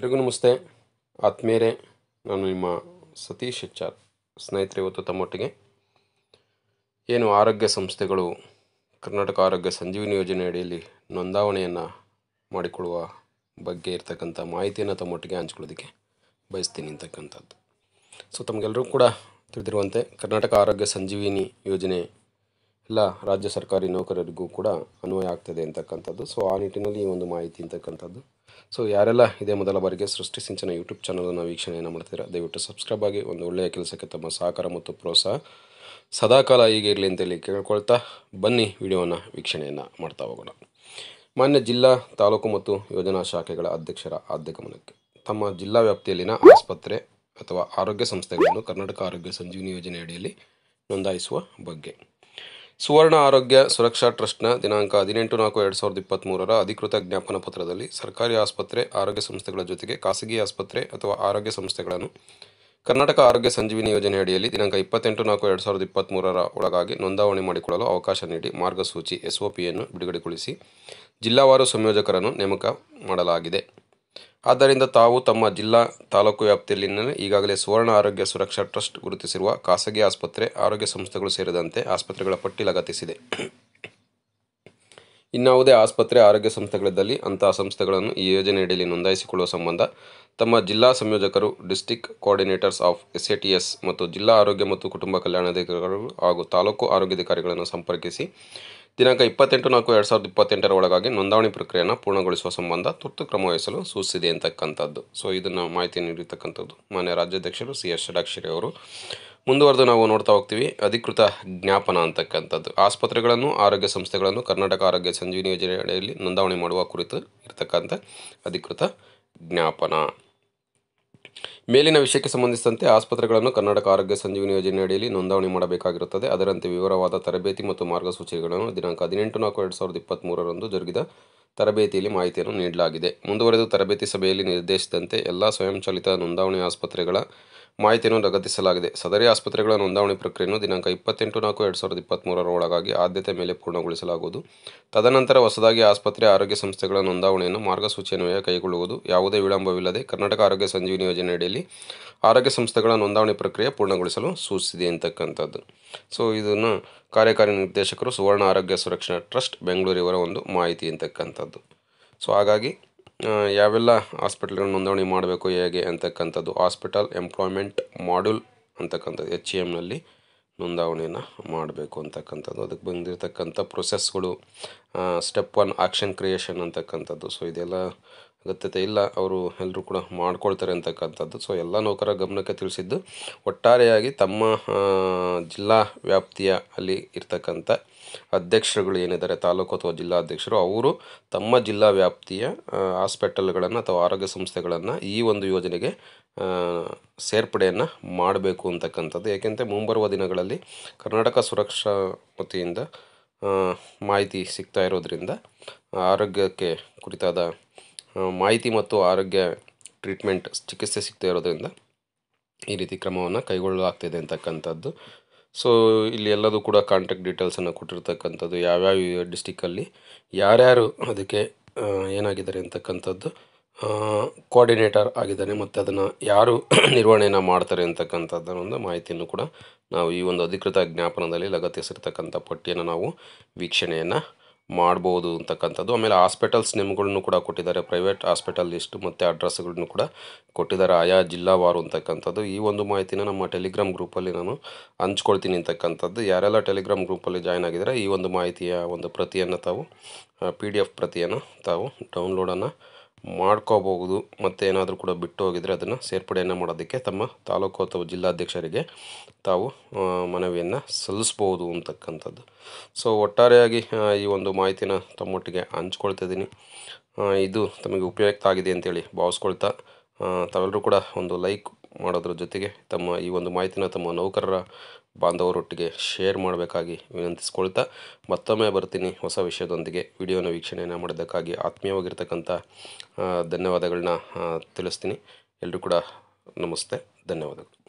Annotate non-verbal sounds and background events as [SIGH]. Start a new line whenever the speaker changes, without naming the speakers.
ಎಲ್ರಿಗೂ ನಮಸ್ತೆ ಆತ್ಮೇರೆ ನಾನು ನಿಮ್ಮ ಸತೀಶ್ ಹೆಚ್ಚಾರ್ ಸ್ನೇಹಿತರೆ ಇವತ್ತು ತಮ್ಮೊಟ್ಟಿಗೆ ಏನು ಆರೋಗ್ಯ ಸಂಸ್ಥೆಗಳು ಕರ್ನಾಟಕ ಆರೋಗ್ಯ ಸಂಜೀವಿನಿ ಯೋಜನೆ ಅಡಿಯಲ್ಲಿ ನೋಂದಾವಣೆಯನ್ನು ಮಾಡಿಕೊಳ್ಳುವ ಬಗ್ಗೆ ಇರ್ತಕ್ಕಂಥ ಮಾಹಿತಿಯನ್ನು ತಮ್ಮೊಟ್ಟಿಗೆ ಹಂಚ್ಕೊಳ್ಳೋದಕ್ಕೆ ಬಯಸ್ತೀನಿ ಅಂತಕ್ಕಂಥದ್ದು ಸೊ ತಮಗೆಲ್ಲರೂ ಕೂಡ ತಿಳಿದಿರುವಂತೆ ಕರ್ನಾಟಕ ಆರೋಗ್ಯ ಸಂಜೀವಿನಿ ಯೋಜನೆ ಎಲ್ಲ ರಾಜ್ಯ ಸರ್ಕಾರಿ ನೌಕರರಿಗೂ ಕೂಡ ಅನ್ವಯ ಆಗ್ತದೆ ಅಂತಕ್ಕಂಥದ್ದು ಸೊ ಆ ನಿಟ್ಟಿನಲ್ಲಿ ಈ ಒಂದು ಮಾಹಿತಿ ಅಂತಕ್ಕಂಥದ್ದು ಸೊ ಯಾರೆಲ್ಲ ಇದೇ ಮೊದಲ ಬಾರಿಗೆ ಸೃಷ್ಟಿ ಸಿಂಚನ ಯೂಟ್ಯೂಬ್ ಚಾನಲನ್ನು ವೀಕ್ಷಣೆಯನ್ನು ಮಾಡ್ತೀರಾ ದಯವಿಟ್ಟು ಸಬ್ಸ್ಕ್ರೈಬ್ ಆಗಿ ಒಂದು ಒಳ್ಳೆಯ ಕೆಲಸಕ್ಕೆ ತಮ್ಮ ಸಹಕಾರ ಮತ್ತು ಪ್ರೋತ್ಸಾಹ ಸದಾಕಾಲ ಹೀಗೆ ಇರಲಿ ಅಂತೇಳಿ ಕೇಳ್ಕೊಳ್ತಾ ಬನ್ನಿ ವಿಡಿಯೋವನ್ನು ವೀಕ್ಷಣೆಯನ್ನು ಮಾಡ್ತಾ ಹೋಗೋಣ ಮಾನ್ಯ ಜಿಲ್ಲಾ ತಾಲೂಕು ಮತ್ತು ಯೋಜನಾ ಶಾಖೆಗಳ ಅಧ್ಯಕ್ಷರ ಆದ್ಯ ಗಮನಕ್ಕೆ ತಮ್ಮ ಜಿಲ್ಲಾ ವ್ಯಾಪ್ತಿಯಲ್ಲಿನ ಆಸ್ಪತ್ರೆ ಅಥವಾ ಆರೋಗ್ಯ ಸಂಸ್ಥೆಗಳನ್ನು ಕರ್ನಾಟಕ ಆರೋಗ್ಯ ಸಂಜೀವಿನಿ ಯೋಜನೆಯಡಿಯಲ್ಲಿ ಅಡಿಯಲ್ಲಿ ನೋಂದಾಯಿಸುವ ಬಗ್ಗೆ ಸುವರ್ಣ ಆರೋಗ್ಯ ಸುರಕ್ಷಾ ಟ್ರಸ್ಟ್ನ ದಿನಾಂಕ ಹದಿನೆಂಟು ನಾಲ್ಕು ಎರಡು ಸಾವಿರದ ಇಪ್ಪತ್ತ್ಮೂರರ ಅಧಿಕೃತ ಜ್ಞಾಪನ ಪತ್ರದಲ್ಲಿ ಸರ್ಕಾರಿ ಆಸ್ಪತ್ರೆ ಆರೋಗ್ಯ ಸಂಸ್ಥೆಗಳ ಜೊತೆಗೆ ಖಾಸಗಿ ಆಸ್ಪತ್ರೆ ಅಥವಾ ಆರೋಗ್ಯ ಸಂಸ್ಥೆಗಳನ್ನು ಕರ್ನಾಟಕ ಆರೋಗ್ಯ ಸಂಜೀವಿನಿ ಯೋಜನೆಯಡಿಯಲ್ಲಿ ಅಡಿಯಲ್ಲಿ ದಿನಾಂಕ ಇಪ್ಪತ್ತೆಂಟು ನಾಲ್ಕು ಎರಡು ಸಾವಿರದ ಇಪ್ಪತ್ತ್ಮೂರರ ಒಳಗಾಗಿ ನೋಂದಾವಣೆ ಮಾಡಿಕೊಳ್ಳಲು ಅವಕಾಶ ನೀಡಿ ಮಾರ್ಗಸೂಚಿ ಎಸ್ಒಪಿಯನ್ನು ಬಿಡುಗಡೆಗೊಳಿಸಿ ಜಿಲ್ಲಾವಾರು ಸಂಯೋಜಕರನ್ನು ನೇಮಕ ಮಾಡಲಾಗಿದೆ ಆದ್ದರಿಂದ ತಾವು ತಮ್ಮ ಜಿಲ್ಲಾ ತಾಲೂಕು ವ್ಯಾಪ್ತಿಯಲ್ಲಿನ ಈಗಾಗಲೇ ಸುವರ್ಣ ಆರೋಗ್ಯ ಸುರಕ್ಷಾ ಟ್ರಸ್ಟ್ ಗುರುತಿಸಿರುವ ಖಾಸಗಿ ಆಸ್ಪತ್ರೆ ಆರೋಗ್ಯ ಸಂಸ್ಥೆಗಳು ಸೇರಿದಂತೆ ಆಸ್ಪತ್ರೆಗಳ ಪಟ್ಟಿ ಲಗತ್ತಿಸಿದೆ ಇನ್ನಾವುದೇ ಆಸ್ಪತ್ರೆ ಆರೋಗ್ಯ ಸಂಸ್ಥೆಗಳಿದ್ದಲ್ಲಿ ಅಂತಹ ಸಂಸ್ಥೆಗಳನ್ನು ಈ ಯೋಜನೆಯಡಿಯಲ್ಲಿ ನೋಂದಾಯಿಸಿಕೊಳ್ಳುವ ಸಂಬಂಧ ತಮ್ಮ ಜಿಲ್ಲಾ ಸಂಯೋಜಕರು district coordinators of S S ಮತ್ತು ಜಿಲ್ಲಾ ಆರೋಗ್ಯ ಮತ್ತು ಕುಟುಂಬ ಕಲ್ಯಾಣಾಧಿಕಾರಿಗಳು ಹಾಗೂ ತಾಲೂಕು ಆರೋಗ್ಯಾಧಿಕಾರಿಗಳನ್ನು ಸಂಪರ್ಕಿಸಿ ದಿನಾಂಕ ಇಪ್ಪತ್ತೆಂಟು ನಾಲ್ಕು ಎರಡು ಸಾವಿರದ ಇಪ್ಪತ್ತೆಂಟರ ಒಳಗಾಗಿ ನೋಂದಣಿ ಪ್ರಕ್ರಿಯೆಯನ್ನು ಪೂರ್ಣಗೊಳಿಸುವ ಸಂಬಂಧ ತುರ್ತು ಕ್ರಮ ವಹಿಸಲು ಸೂಚಿಸಿದೆ ಅಂತಕ್ಕಂಥದ್ದು ಸೊ ಇದನ್ನು ಮಾಹಿತಿ ನೀಡಿರ್ತಕ್ಕಂಥದ್ದು ಮಾನ್ಯ ರಾಜ್ಯಾಧ್ಯಕ್ಷರು ಸಿ ಎಸ್ ಷಡಾಕ್ಷರಿ ಅವರು ಮುಂದುವರೆದು ನಾವು ನೋಡ್ತಾ ಹೋಗ್ತೀವಿ ಅಧಿಕೃತ ಜ್ಞಾಪನ ಅಂತಕ್ಕಂಥದ್ದು ಆಸ್ಪತ್ರೆಗಳನ್ನು ಆರೋಗ್ಯ ಸಂಸ್ಥೆಗಳನ್ನು ಕರ್ನಾಟಕ ಆರೋಗ್ಯ ಸಂಜೀವಿನಿ ಯೋಜನೆ ಅಡಿಯಲ್ಲಿ ನೋಂದಾವಣೆ ಮಾಡುವ ಕುರಿತು ಇರತಕ್ಕಂಥ ಅಧಿಕೃತ ಜ್ಞಾಪನ ಮೇಲಿನ ವಿಷಯಕ್ಕೆ ಸಂಬಂಧಿಸಿದಂತೆ ಆಸ್ಪತ್ರೆಗಳನ್ನು ಕರ್ನಾಟಕ ಆರೋಗ್ಯ ಸಂಜೀವಿನಿ ಯೋಜನೆಯಡಿಯಲ್ಲಿ ಅಡಿಯಲ್ಲಿ ಮಾಡಬೇಕಾಗಿರುತ್ತದೆ ಅದರಂತೆ ವಿವರವಾದ ತರಬೇತಿ ಮತ್ತು ಮಾರ್ಗಸೂಚಿಗಳನ್ನು ದಿನಾಂಕ ಹದಿನೆಂಟು ನಾಲ್ಕು ಎರಡು ಸಾವಿರದ ಇಪ್ಪತ್ತ್ಮೂರರಂದು ಜರುಗಿದ ತರಬೇತಿಯಲ್ಲಿ ಮಾಹಿತಿಯನ್ನು ನೀಡಲಾಗಿದೆ ಮುಂದುವರೆದು ತರಬೇತಿ ಸಭೆಯಲ್ಲಿ ನಿರ್ದೇಶಿಸಿದಂತೆ ಎಲ್ಲ ಸ್ವಯಂಚಾಲಿತ ನೋಂದಾವಣೆ ಆಸ್ಪತ್ರೆಗಳ ಮಾಹಿತಿಯನ್ನು ಲಗತ್ತಿಸಲಾಗಿದೆ ಸದರಿ ಆಸ್ಪತ್ರೆಗಳ ನೋಂದಾವಣಿ ಪ್ರಕ್ರಿಯೆಯನ್ನು ದಿನಾಂಕ ಇಪ್ಪತ್ತೆಂಟು ನಾಲ್ಕು ಎರಡು ಸಾವಿರದ ಇಪ್ಪತ್ತ್ಮೂರರ ಒಳಗಾಗಿ ಆದ್ಯತೆ ಮೇಲೆ ಪೂರ್ಣಗೊಳಿಸಲಾಗುವುದು ತದನಂತರ ಹೊಸದಾಗಿ ಆಸ್ಪತ್ರೆ ಆರೋಗ್ಯ ಸಂಸ್ಥೆಗಳ ನೋಂದಾವಣೆಯನ್ನು ಮಾರ್ಗಸೂಚಿಯನ್ವಯ ಕೈಗೊಳ್ಳುವುದು ಯಾವುದೇ ವಿಳಂಬವಿಲ್ಲದೆ ಕರ್ನಾಟಕ ಆರೋಗ್ಯ ಸಂಜೀವಿನಿ ಯೋಜನೆಯಡಿಯಲ್ಲಿ ಆರೋಗ್ಯ ಸಂಸ್ಥೆಗಳ ನೋಂದಾವಣೆ ಪ್ರಕ್ರಿಯೆ ಪೂರ್ಣಗೊಳಿಸಲು ಸೂಚಿಸಿದೆ ಅಂತಕ್ಕಂಥದ್ದು ಸೊ ಇದನ್ನು ಕಾರ್ಯಕಾರಿ ನಿರ್ದೇಶಕರು ಸುವರ್ಣ ಆರೋಗ್ಯ ಸುರಕ್ಷಣಾ ಟ್ರಸ್ಟ್ ಬೆಂಗಳೂರಿವರ ಒಂದು ಮಾಹಿತಿ ಅಂತಕ್ಕಂಥದ್ದು ಸೊ ಹಾಗಾಗಿ ಯಾವೆಲ್ಲ ಹಾಸ್ಪಿಟ್ಲ್ಗಳನ್ನ ನೋಂದಣಿ ಮಾಡಬೇಕು ಹೇಗೆ ಅಂತಕ್ಕಂಥದ್ದು ಹಾಸ್ಪಿಟಲ್ ಎಂಪ್ಲಾಯ್ಮೆಂಟ್ ಮಾಡ್ಯೂಲ್ ಅಂತಕ್ಕಂಥದ್ದು ಎಚ್ ಇ e ಎಮ್ನಲ್ಲಿ ನೋಂದಾವಣೆಯನ್ನು ಮಾಡಬೇಕು ಅಂತಕ್ಕಂಥದ್ದು ಅದಕ್ಕೆ ಬಂದಿರತಕ್ಕಂಥ ಪ್ರೊಸೆಸ್ಗಳು ಸ್ಟೆಪ್ ಒನ್ ಆಕ್ಷನ್ ಕ್ರಿಯೇಷನ್ ಅಂತಕ್ಕಂಥದ್ದು ಸೊ ಇದೆಲ್ಲ ಅಗತ್ಯತೆ ಇಲ್ಲ ಅವರು ಎಲ್ಲರೂ ಕೂಡ ಮಾಡ್ಕೊಳ್ತಾರೆ ಅಂತಕ್ಕಂಥದ್ದು ಸೊ ಎಲ್ಲ ನೌಕರ ಗಮನಕ್ಕೆ ತಿಳಿಸಿದ್ದು ಒಟ್ಟಾರೆಯಾಗಿ ತಮ್ಮ ಜಿಲ್ಲಾ ವ್ಯಾಪ್ತಿಯ ಅಲ್ಲಿ ಇರ್ತಕ್ಕಂಥ ಅಧ್ಯಕ್ಷರುಗಳು ಏನಿದ್ದಾರೆ ತಾಲೂಕು ಅಥವಾ ಜಿಲ್ಲಾ ಅಧ್ಯಕ್ಷರು ಅವರು ತಮ್ಮ ಜಿಲ್ಲಾ ವ್ಯಾಪ್ತಿಯ ಹಾಸ್ಪಿಟಲ್ಗಳನ್ನು ಅಥವಾ ಆರೋಗ್ಯ ಸಂಸ್ಥೆಗಳನ್ನು ಈ ಒಂದು ಯೋಜನೆಗೆ ಸೇರ್ಪಡೆಯನ್ನು ಮಾಡಬೇಕು ಅಂತಕ್ಕಂಥದ್ದು ಏಕೆಂದರೆ ಮುಂಬರುವ ದಿನಗಳಲ್ಲಿ ಕರ್ನಾಟಕ ಸುರಕ್ಷಾ ವತಿಯಿಂದ ಮಾಹಿತಿ ಸಿಗ್ತಾ ಇರೋದ್ರಿಂದ ಆರೋಗ್ಯಕ್ಕೆ ಕುರಿತಾದ ಮಾಹಿತಿ ಮತ್ತು ಆರೋಗ್ಯ ಟ್ರೀಟ್ಮೆಂಟ್ ಚಿಕಿತ್ಸೆ ಸಿಗ್ತಾ ಇರೋದ್ರಿಂದ ಈ ರೀತಿ ಕ್ರಮವನ್ನು ಕೈಗೊಳ್ಳಲಾಗ್ತಿದೆ ಅಂತಕ್ಕಂಥದ್ದು ಸೊ ಇಲ್ಲಿ ಎಲ್ಲದೂ ಕೂಡ ಕಾಂಟ್ಯಾಕ್ಟ್ ಡೀಟೇಲ್ಸನ್ನು ಕೊಟ್ಟಿರ್ತಕ್ಕಂಥದ್ದು ಯಾವ್ಯಾವ ಡಿಸ್ಟಿಕ್ಕಲ್ಲಿ ಯಾರ್ಯಾರು ಅದಕ್ಕೆ ಏನಾಗಿದ್ದಾರೆ ಅಂತಕ್ಕಂಥದ್ದು ಕೋಆರ್ಡಿನೇಟರ್ ಆಗಿದ್ದಾನೆ ಮತ್ತು ಅದನ್ನು ಯಾರು [CLEARS THROAT] ನಿರ್ವಹಣೆಯನ್ನು ಮಾಡ್ತಾರೆ ಅಂತಕ್ಕಂಥದ್ದು ಒಂದು ಮಾಹಿತಿಯನ್ನು ಕೂಡ ನಾವು ಈ ಒಂದು ಅಧಿಕೃತ ಜ್ಞಾಪನದಲ್ಲಿ ಲಗತ್ತಿಸಿರ್ತಕ್ಕಂಥ ಪಟ್ಟಿಯನ್ನು ನಾವು ವೀಕ್ಷಣೆಯನ್ನು ಮಾಡ್ಬೋದು ಅಂತಕ್ಕಂಥದ್ದು ಆಮೇಲೆ ಹಾಸ್ಪಿಟಲ್ಸ್ ನೇಮ್ಗಳನ್ನು ಕೂಡ ಕೊಟ್ಟಿದ್ದಾರೆ ಪ್ರೈವೇಟ್ ಹಾಸ್ಪಿಟಲ್ ಲಿಸ್ಟ್ ಮತ್ತು ಅಡ್ರೆಸ್ಗಳನ್ನು ಕೂಡ ಕೊಟ್ಟಿದ್ದಾರೆ ಆಯಾ ಜಿಲ್ಲಾವಾರು ಅಂತಕ್ಕಂಥದ್ದು ಈ ಒಂದು ಮಾಹಿತಿನ ನಮ್ಮ ಟೆಲಿಗ್ರಾಮ್ ಗ್ರೂಪಲ್ಲಿ ನಾನು ಹಂಚ್ಕೊಳ್ತೀನಿ ಅಂತಕ್ಕಂಥದ್ದು ಯಾರೆಲ್ಲ ಟೆಲಿಗ್ರಾಮ್ ಗ್ರೂಪಲ್ಲಿ ಜಾಯ್ನ್ ಆಗಿದ್ದಾರೆ ಈ ಒಂದು ಮಾಹಿತಿಯ ಒಂದು ಪ್ರತಿಯನ್ನು ತಾವು ಪಿ ಡಿ ಎಫ್ ಪ್ರತಿಯನ್ನು ತಾವು ಡೌನ್ಲೋಡನ್ನು ಮಾಡ್ಕೋಬಹುದು ಮತ್ತು ಏನಾದರೂ ಕೂಡ ಬಿಟ್ಟು ಹೋಗಿದರೆ ಅದನ್ನು ಸೇರ್ಪಡೆಯನ್ನು ಮಾಡೋದಕ್ಕೆ ತಮ್ಮ ತಾಲೂಕು ಅಥವಾ ಜಿಲ್ಲಾಧ್ಯಕ್ಷರಿಗೆ ತಾವು ಮನವಿಯನ್ನು ಸಲ್ಲಿಸ್ಬೋದು ಅಂತಕ್ಕಂಥದ್ದು ಸೊ ಒಟ್ಟಾರೆಯಾಗಿ ಈ ಒಂದು ಮಾಹಿತಿನ ತಮ್ಮೊಟ್ಟಿಗೆ ಹಂಚ್ಕೊಳ್ತಿದ್ದೀನಿ ಇದು ತಮಗೆ ಉಪಯುಕ್ತ ಆಗಿದೆ ಅಂತೇಳಿ ಭಾವಿಸ್ಕೊಳ್ತಾ ತಾವೆಲ್ಲರೂ ಕೂಡ ಒಂದು ಲೈಕ್ ಮಾಡೋದ್ರ ಜೊತೆಗೆ ತಮ್ಮ ಈ ಒಂದು ಮಾಹಿತಿನ ತಮ್ಮ ನೌಕರರ ಬಾಂಧವರೊಟ್ಟಿಗೆ ಶೇರ್ ಮಾಡಬೇಕಾಗಿ ವಿನಂತಿಸ್ಕೊಳ್ತಾ ಮತ್ತೊಮ್ಮೆ ಬರ್ತೀನಿ ಹೊಸ ವಿಷಯದೊಂದಿಗೆ ವಿಡಿಯೋನ ವೀಕ್ಷಣೆಯನ್ನು ಮಾಡೋದಕ್ಕಾಗಿ ಆತ್ಮೀಯವಾಗಿರ್ತಕ್ಕಂಥ ಧನ್ಯವಾದಗಳನ್ನ ತಿಳಿಸ್ತೀನಿ ಎಲ್ಲರೂ ಕೂಡ ನಮಸ್ತೆ ಧನ್ಯವಾದಗಳು